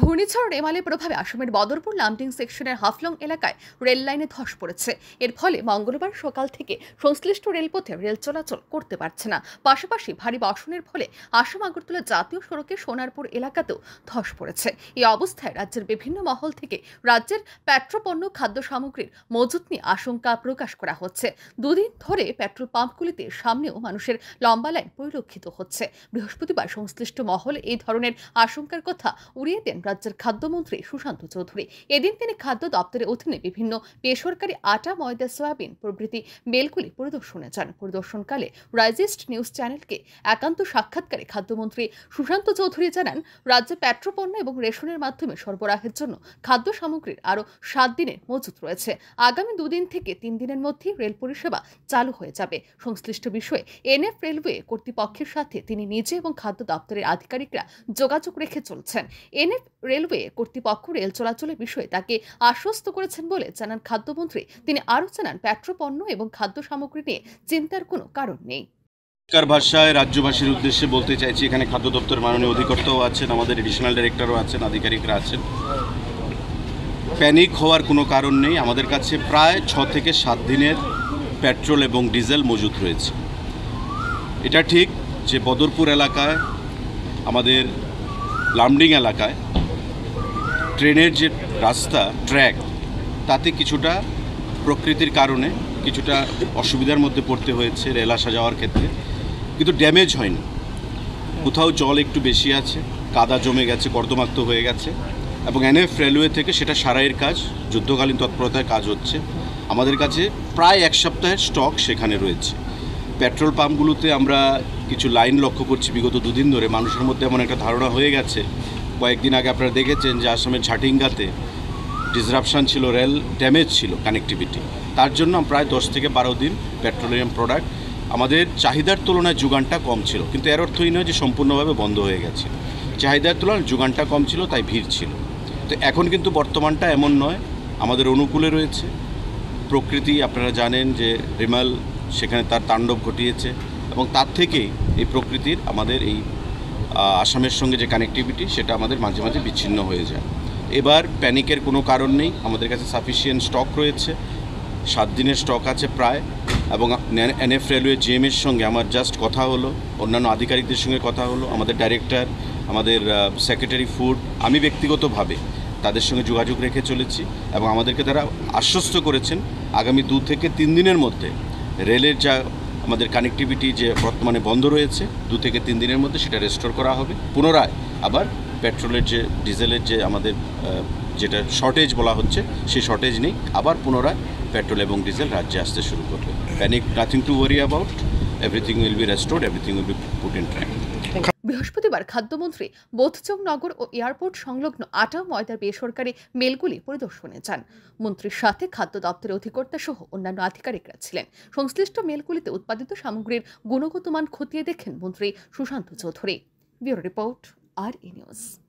ঘূর্ণিঝড় এমালে প্রভাবে আসামের বদরপুর লামটিং সেকশনের হাফলং এলাকায় রেল লাইনে ধস পড়েছে এর ফলে মঙ্গলবার সকাল থেকে সংশ্লিষ্ট রেলপথে রেল চলাচল করতে পারছে না পাশাপাশি ভারী বর্ষণের ফলে আসাম আগরতলা জাতীয় সড়কে সোনারপুর এলাকাতেও ধস পড়েছে এই অবস্থায় রাজ্যের বিভিন্ন মহল থেকে রাজ্যের পেট্রোপণ্য খাদ্য সামগ্রীর মজুত নিয়ে আশঙ্কা প্রকাশ করা হচ্ছে দুদিন ধরে পেট্রোল পাম্পগুলিতে সামনেও মানুষের লম্বা লাইন পরিলক্ষিত হচ্ছে বৃহস্পতিবার সংশ্লিষ্ট মহল এই ধরনের আশঙ্কার কথা উড়িয়ে দেন রাজ্যের খাদ্যমন্ত্রী সুশান্ত চৌধুরী এদিন তিনি খাদ্য দপ্তরের অধীনে বিভিন্ন বেসরকারি আটা ময়দা সয়াবিন প্রভৃতি মেলগুলি পরিদর্শনে যান পরিদর্শনকালে রাইজিস্ট নিউজ চ্যানেলকে একান্ত সাক্ষাৎকারে খাদ্যমন্ত্রী সুশান্ত চৌধুরী জানান রাজ্যে পেট্রোপণ্য এবং রেশনের মাধ্যমে সরবরাহের জন্য খাদ্য সামগ্রীর আরও সাত দিনের মজুত রয়েছে আগামী দুদিন থেকে তিন দিনের মধ্যে রেল পরিষেবা চালু হয়ে যাবে সংশ্লিষ্ট বিষয়ে এনএফ রেলওয়ে কর্তৃপক্ষের সাথে তিনি নিজে এবং খাদ্য দপ্তরের আধিকারিকরা যোগাযোগ রেখে চলছেন এনএফ রেলওয়ে কর্তৃপক্ষ রেল চলাচলের বিষয়ে তাকে আশ্বস্ত করেছেন বলে জানান খাদ্যমন্ত্রী তিনি আরও জানান পেট্রোপণ্য এবং খাদ্য সামগ্রী নিয়ে চিন্তার কোনো কারণ নেই কার ভাষায় রাজ্যবাসীর উদ্দেশ্যে বলতে চাইছি এখানে খাদ্য দপ্তর মাননীয় অধিকর্তাও আছেন আমাদের এডিশনাল ডিরেক্টরও আছেন আধিকারিকরা আছেন প্যানিক হওয়ার কোনো কারণ নেই আমাদের কাছে প্রায় ছ থেকে সাত দিনের পেট্রোল এবং ডিজেল মজুত রয়েছে এটা ঠিক যে বদরপুর এলাকায় আমাদের লামডিং এলাকায় ট্রেনের যে রাস্তা ট্র্যাক তাতে কিছুটা প্রকৃতির কারণে কিছুটা অসুবিধার মধ্যে পড়তে হয়েছে রেল আসা যাওয়ার ক্ষেত্রে কিন্তু ড্যামেজ হয়নি কোথাও জল একটু বেশি আছে কাদা জমে গেছে কর্দমাক্ত হয়ে গেছে এবং এনএফ রেলওয়ে থেকে সেটা সারাইয়ের কাজ যুদ্ধকালীন তৎপরতায় কাজ হচ্ছে আমাদের কাছে প্রায় এক সপ্তাহের স্টক সেখানে রয়েছে পেট্রোল পাম্পগুলোতে আমরা কিছু লাইন লক্ষ্য করছি বিগত দুদিন ধরে মানুষের মধ্যে এমন একটা ধারণা হয়ে গেছে কয়েকদিন আগে আপনারা দেখেছেন যে আসামের ঝাটিঙ্গাতে ডিসরাপশান ছিল রেল ড্যামেজ ছিল কানেকটিভিটি তার জন্য প্রায় দশ থেকে বারো দিন পেট্রোলিয়াম প্রোডাক্ট আমাদের চাহিদার তুলনায় যোগানটা কম ছিল কিন্তু এর অর্থই নয় যে সম্পূর্ণভাবে বন্ধ হয়ে গেছে চাহিদার তুলনায় যোগানটা কম ছিল তাই ভিড় ছিল তো এখন কিন্তু বর্তমানটা এমন নয় আমাদের অনুকূলে রয়েছে প্রকৃতি আপনারা জানেন যে রিমাল সেখানে তার তাণ্ডব ঘটিয়েছে এবং তার থেকেই এই প্রকৃতির আমাদের এই আসামের সঙ্গে যে কানেক্টিভিটি সেটা আমাদের মাঝে মাঝে বিচ্ছিন্ন হয়ে যায় এবার প্যানিকের কোনো কারণ নেই আমাদের কাছে সাফিসিয়েন্ট স্টক রয়েছে সাত দিনের স্টক আছে প্রায় এবং এনএফ রেলওয়ে জিএমের সঙ্গে আমার জাস্ট কথা হলো অন্যান্য আধিকারিকদের সঙ্গে কথা হলো আমাদের ডাইরেক্টর আমাদের সেক্রেটারি ফুড আমি ব্যক্তিগতভাবে তাদের সঙ্গে যোগাযোগ রেখে চলেছি এবং আমাদেরকে তারা আশ্বস্ত করেছেন আগামী দু থেকে তিন দিনের মধ্যে রেলের যা আমাদের কানেকটিভিটি যে বর্তমানে বন্ধ রয়েছে দু থেকে তিন দিনের মধ্যে সেটা রেস্টোর করা হবে পুনরায় আবার পেট্রোলের যে ডিজেলের যে আমাদের যেটা শর্টেজ বলা হচ্ছে সেই শর্টেজ নেই আবার পুনরায় পেট্রোল এবং ডিজেল রাজ্যে আসতে শুরু করবে panic nothing to worry about everything will be restored everything will be put in track বৃহস্পতিবার খাদ্যমন্ত্রী বোধচক নগর ও এয়ারপোর্ট সংলগ্ন আটা ময়দার বেসরকারি মেলগুলি পরিদর্শনে যান মন্ত্রীর সাথে খাদ্য দপ্তরের অধিকর্তা সহ অন্যান্য আধিকারিকরা ছিলেন সংশ্লিষ্ট মেলগুলিতে উৎপাদিত সামগ্রীর গুণগত মান খতিয়ে দেখেন মন্ত্রী Sushanta Chowdhury bureau report R E news